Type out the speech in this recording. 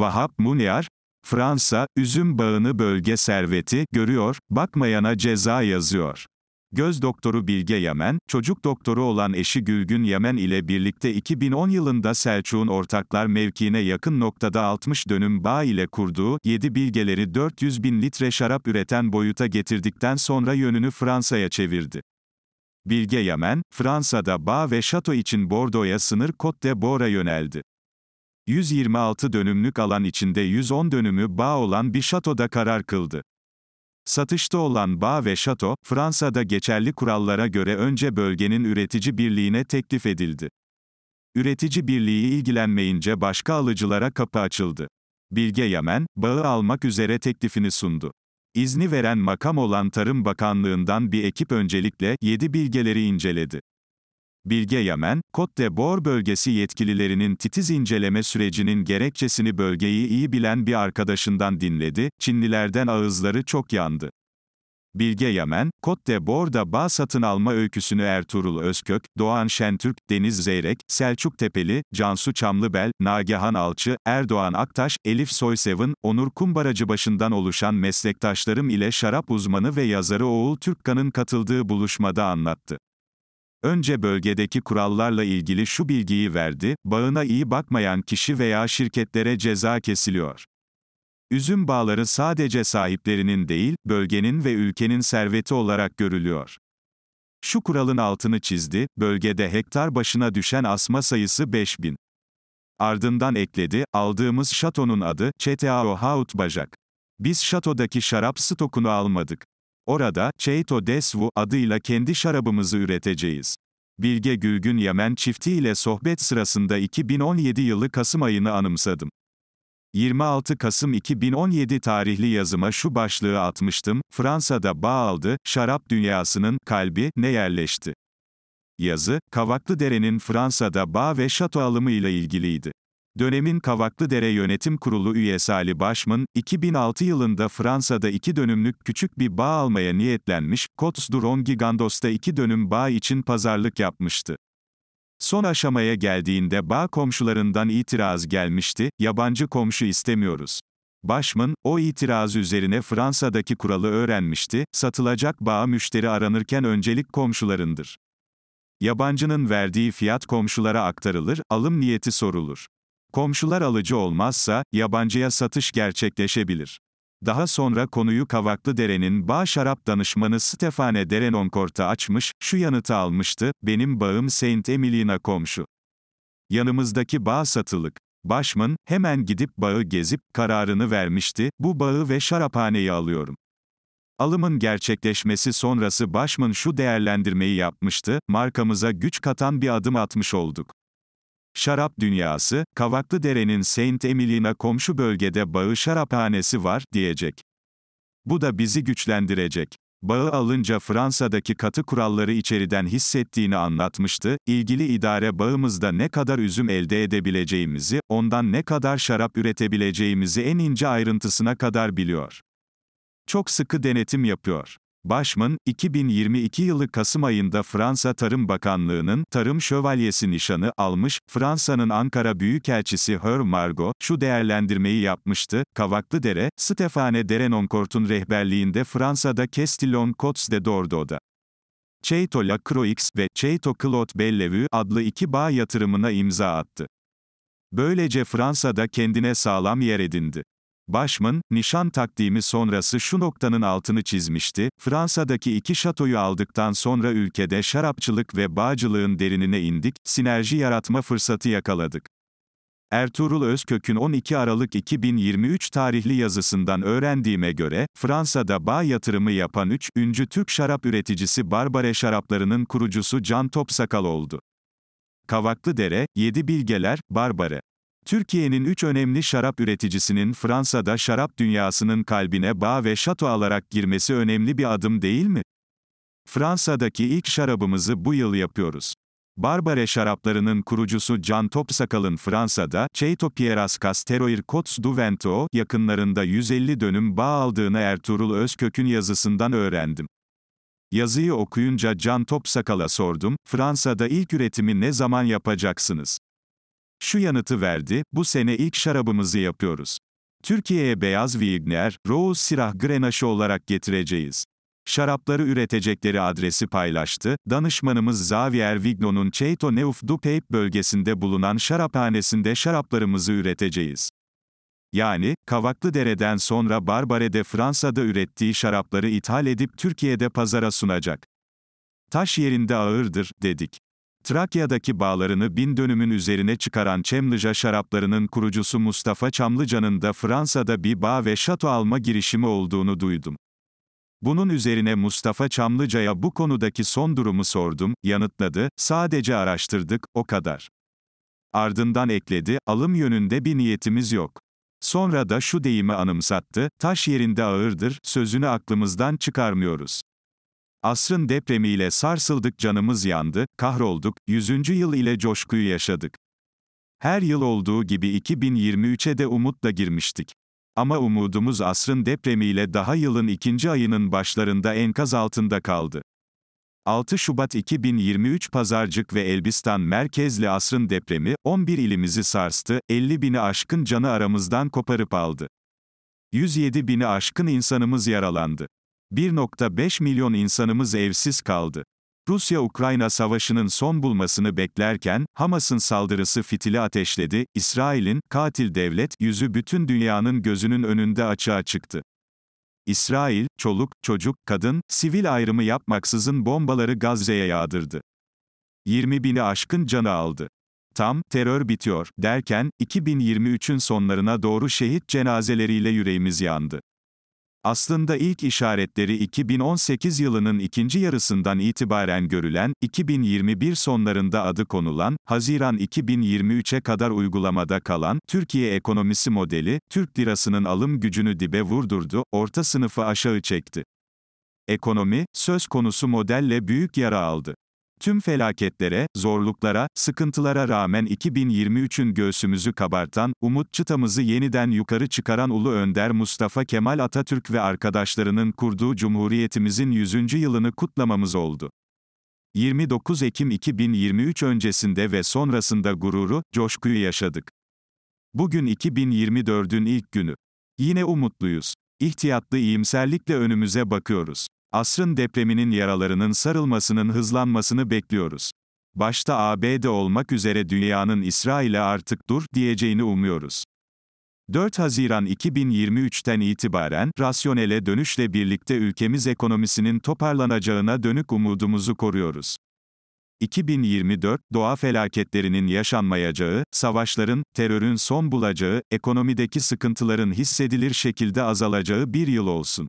Vahap Munyar, Fransa, üzüm bağını bölge serveti, görüyor, bakmayana ceza yazıyor. Göz doktoru Bilge Yemen, çocuk doktoru olan eşi Gülgün Yemen ile birlikte 2010 yılında Selçuk'un ortaklar mevkiine yakın noktada 60 dönüm bağ ile kurduğu 7 bilgeleri 400 bin litre şarap üreten boyuta getirdikten sonra yönünü Fransa'ya çevirdi. Bilge Yemen, Fransa'da bağ ve şato için Bordeauxya sınır Côte de Bor'a yöneldi. 126 dönümlük alan içinde 110 dönümü bağ olan bir şatoda karar kıldı. Satışta olan bağ ve şato, Fransa'da geçerli kurallara göre önce bölgenin üretici birliğine teklif edildi. Üretici birliği ilgilenmeyince başka alıcılara kapı açıldı. Bilge Yamen, bağı almak üzere teklifini sundu. İzni veren makam olan Tarım Bakanlığından bir ekip öncelikle 7 bilgeleri inceledi. Bilge Yamen, Côte d'Or bölgesi yetkililerinin titiz inceleme sürecinin gerekçesini bölgeyi iyi bilen bir arkadaşından dinledi, Çinlilerden ağızları çok yandı. Bilge Yamen, Côte d'Or'da bağ satın alma öyküsünü Ertuğrul Özkök, Doğan Şentürk, Deniz Zeyrek, Selçuk Tepeli, Cansu Çamlıbel, Nagihan Alçı, Erdoğan Aktaş, Elif Soysevin, Onur Kumbaracı başından oluşan meslektaşlarım ile şarap uzmanı ve yazarı Oğul Türkkan'ın katıldığı buluşmada anlattı. Önce bölgedeki kurallarla ilgili şu bilgiyi verdi, bağına iyi bakmayan kişi veya şirketlere ceza kesiliyor. Üzüm bağları sadece sahiplerinin değil, bölgenin ve ülkenin serveti olarak görülüyor. Şu kuralın altını çizdi, bölgede hektar başına düşen asma sayısı 5000. Ardından ekledi, aldığımız şatonun adı, Çeteao Haut Bajak. Biz şatodaki şarap stokunu almadık. Orada, Çeyto Desvu adıyla kendi şarabımızı üreteceğiz. Bilge Gülgün Yemen çifti ile sohbet sırasında 2017 yılı Kasım ayını anımsadım. 26 Kasım 2017 tarihli yazıma şu başlığı atmıştım, Fransa'da bağ aldı, şarap dünyasının kalbi ne yerleşti? Yazı, Kavaklı Dere'nin Fransa'da bağ ve şato alımı ile ilgiliydi. Dönemin kavaklı dere Yönetim Kurulu üyesi Ali Başman, 2006 yılında Fransa'da iki dönümlük küçük bir bağ almaya niyetlenmiş, Côtes du Rhône Gigandos'ta iki dönüm bağ için pazarlık yapmıştı. Son aşamaya geldiğinde bağ komşularından itiraz gelmişti, yabancı komşu istemiyoruz. Başman, o itiraz üzerine Fransa'daki kuralı öğrenmişti, satılacak bağ müşteri aranırken öncelik komşularındır. Yabancının verdiği fiyat komşulara aktarılır, alım niyeti sorulur. Komşular alıcı olmazsa, yabancıya satış gerçekleşebilir. Daha sonra konuyu Kavaklı Deren'in bağ şarap danışmanı Stefane Derenonkort'a açmış, şu yanıtı almıştı, benim bağım Saint Emilina komşu. Yanımızdaki bağ satılık. Başman, hemen gidip bağı gezip, kararını vermişti, bu bağı ve şaraphaneyi alıyorum. Alımın gerçekleşmesi sonrası Başman şu değerlendirmeyi yapmıştı, markamıza güç katan bir adım atmış olduk. Şarap dünyası, Kavaklı Dere'nin Saint Emilina komşu bölgede bağı şaraphanesi var, diyecek. Bu da bizi güçlendirecek. Bağı alınca Fransa'daki katı kuralları içeriden hissettiğini anlatmıştı, ilgili idare bağımızda ne kadar üzüm elde edebileceğimizi, ondan ne kadar şarap üretebileceğimizi en ince ayrıntısına kadar biliyor. Çok sıkı denetim yapıyor. Başman, 2022 yılı Kasım ayında Fransa Tarım Bakanlığı'nın Tarım Şövalyesi nişanı almış, Fransa'nın Ankara Büyükelçisi Hör Margo, şu değerlendirmeyi yapmıştı, Kavaklıdere, Stefane Derenoncourt'un rehberliğinde Fransa'da Castillon Côtes de Dordo'da. Cheito La Croix ve Cheito Claude Bellevue adlı iki bağ yatırımına imza attı. Böylece Fransa'da kendine sağlam yer edindi. Başman, nişan takdimi sonrası şu noktanın altını çizmişti, Fransa'daki iki şatoyu aldıktan sonra ülkede şarapçılık ve bağcılığın derinine indik, sinerji yaratma fırsatı yakaladık. Ertuğrul Özkök'ün 12 Aralık 2023 tarihli yazısından öğrendiğime göre, Fransa'da bağ yatırımı yapan 3. üncü Türk şarap üreticisi Barbare Şarapları'nın kurucusu Can Topsakal oldu. Kavaklıdere, Yedi Bilgeler, Barbare. Türkiye'nin üç önemli şarap üreticisinin Fransa'da şarap dünyasının kalbine bağ ve şato alarak girmesi önemli bir adım değil mi? Fransa'daki ilk şarabımızı bu yıl yapıyoruz. Barbare şaraplarının kurucusu Can Topsakal'ın Fransa'da, Cheito Pieras Casteroir Côtes du Vento, yakınlarında 150 dönüm bağ aldığını Ertuğrul Özkök'ün yazısından öğrendim. Yazıyı okuyunca Can Topsakal'a sordum, Fransa'da ilk üretimi ne zaman yapacaksınız? şu yanıtı verdi, bu sene ilk şarabımızı yapıyoruz. Türkiye'ye beyaz Vigner, Rose Sirah Grenache olarak getireceğiz. Şarapları üretecekleri adresi paylaştı, danışmanımız Xavier Vigno'nun Château Neuf du Pape bölgesinde bulunan şaraphanesinde şaraplarımızı üreteceğiz. Yani, Kavaklı Dere'den sonra Barbare'de Fransa'da ürettiği şarapları ithal edip Türkiye'de pazara sunacak. Taş yerinde ağırdır, dedik. Trakya'daki bağlarını bin dönümün üzerine çıkaran çamlıca şaraplarının kurucusu Mustafa Çamlıca'nın da Fransa'da bir bağ ve şato alma girişimi olduğunu duydum. Bunun üzerine Mustafa Çamlıca'ya bu konudaki son durumu sordum, yanıtladı, sadece araştırdık, o kadar. Ardından ekledi, alım yönünde bir niyetimiz yok. Sonra da şu deyimi anımsattı, taş yerinde ağırdır, sözünü aklımızdan çıkarmıyoruz. Asrın depremiyle sarsıldık canımız yandı, kahrolduk, 100. yıl ile coşkuyu yaşadık. Her yıl olduğu gibi 2023'e de umutla girmiştik. Ama umudumuz asrın depremiyle daha yılın ikinci ayının başlarında enkaz altında kaldı. 6 Şubat 2023 Pazarcık ve Elbistan merkezli asrın depremi, 11 ilimizi sarstı, 50 bini aşkın canı aramızdan koparıp aldı. 107 bini aşkın insanımız yaralandı. 1.5 milyon insanımız evsiz kaldı. Rusya-Ukrayna savaşının son bulmasını beklerken, Hamas'ın saldırısı fitili ateşledi, İsrail'in, katil devlet, yüzü bütün dünyanın gözünün önünde açığa çıktı. İsrail, çoluk, çocuk, kadın, sivil ayrımı yapmaksızın bombaları Gazze'ye yağdırdı. 20 bini aşkın canı aldı. Tam, terör bitiyor, derken, 2023'ün sonlarına doğru şehit cenazeleriyle yüreğimiz yandı. Aslında ilk işaretleri 2018 yılının ikinci yarısından itibaren görülen, 2021 sonlarında adı konulan, Haziran 2023'e kadar uygulamada kalan, Türkiye ekonomisi modeli, Türk lirasının alım gücünü dibe vurdurdu, orta sınıfı aşağı çekti. Ekonomi, söz konusu modelle büyük yara aldı. Tüm felaketlere, zorluklara, sıkıntılara rağmen 2023'ün göğsümüzü kabartan, umut çıtamızı yeniden yukarı çıkaran ulu önder Mustafa Kemal Atatürk ve arkadaşlarının kurduğu Cumhuriyetimizin 100. yılını kutlamamız oldu. 29 Ekim 2023 öncesinde ve sonrasında gururu, coşkuyu yaşadık. Bugün 2024'ün ilk günü. Yine umutluyuz. İhtiyatlı iyimserlikle önümüze bakıyoruz. Asrın depreminin yaralarının sarılmasının hızlanmasını bekliyoruz. Başta ABD olmak üzere dünyanın İsrail'e artık dur diyeceğini umuyoruz. 4 Haziran 2023'ten itibaren rasyonele dönüşle birlikte ülkemiz ekonomisinin toparlanacağına dönük umudumuzu koruyoruz. 2024, doğa felaketlerinin yaşanmayacağı, savaşların, terörün son bulacağı, ekonomideki sıkıntıların hissedilir şekilde azalacağı bir yıl olsun.